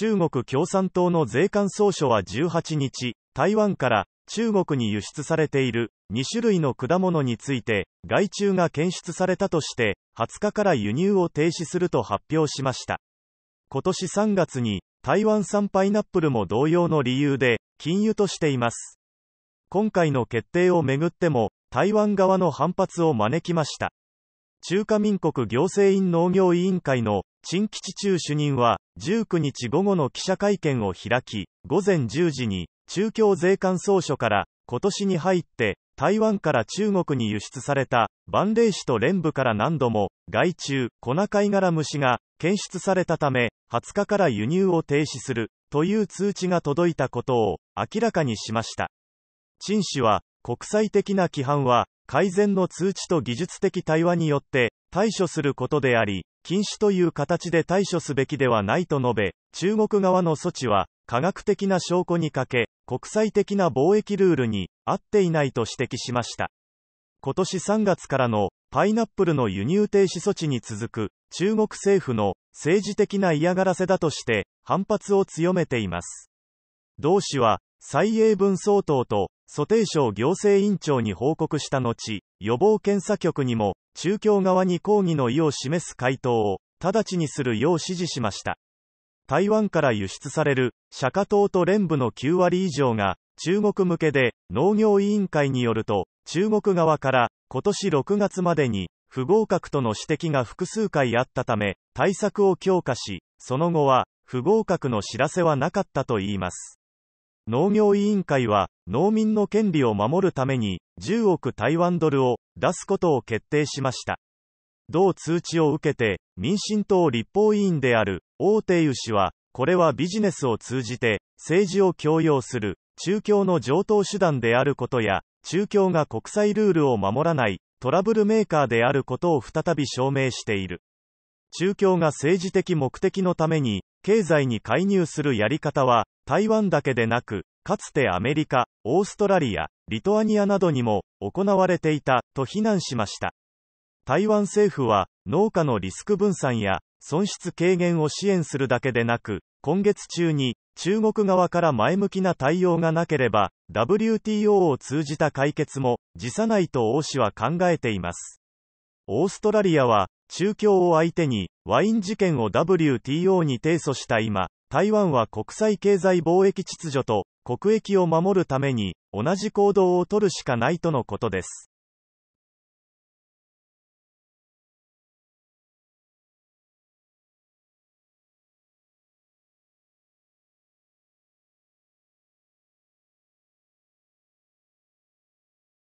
中国共産党の税関総署は18日、台湾から中国に輸出されている2種類の果物について、害虫が検出されたとして、20日から輸入を停止すると発表しました。今年3月に、台湾産パイナップルも同様の理由で、禁輸としています。今回の決定をめぐっても、台湾側の反発を招きました。中華民国行政院農業委員会の陳吉中主任は、19日午後の記者会見を開き、午前10時に、中共税関総署から、今年に入って、台湾から中国に輸出された、万霊市と連部から何度も、害虫、粉貝殻虫が、検出されたため、20日から輸入を停止する、という通知が届いたことを、明らかにしました。陳氏は、国際的な規範は、改善の通知と技術的対話によって、対処することであり、禁止という形で対処すべきではないと述べ、中国側の措置は、科学的な証拠に欠け、国際的な貿易ルールに合っていないと指摘しました。今年3月からのパイナップルの輸入停止措置に続く中国政府の政治的な嫌がらせだとして反発を強めています。同氏は蔡英文総統と蘇定省行政委員長に報告した後、予防検査局にも、中共側に抗議の意を示す回答を、直ちにするよう指示しました。台湾から輸出される、釈迦島と連部の9割以上が、中国向けで、農業委員会によると、中国側から、今年6月までに、不合格との指摘が複数回あったため、対策を強化し、その後は、不合格の知らせはなかったといいます。農業委員会は、農民の権利を守るために、10億台湾ドルを出すことを決定しました。同通知を受けて、民進党立法委員である、大手湯氏は、これはビジネスを通じて、政治を強要する、中共の上等手段であることや、中共が国際ルールを守らない、トラブルメーカーであることを再び証明している。中共が政治的目的のために、経済に介入するやり方は、台湾だけでなく、かつてアメリカ、オーストラリア、リトアニアなどにも行われていたと非難しました。台湾政府は農家のリスク分散や損失軽減を支援するだけでなく、今月中に中国側から前向きな対応がなければ WTO を通じた解決も辞さないと王氏は考えています。オーストラリアは中共を相手にワイン事件を WTO に提訴した今、台湾は国際経済貿易秩序と国益を守るために同じ行動をとるしかないとのことです。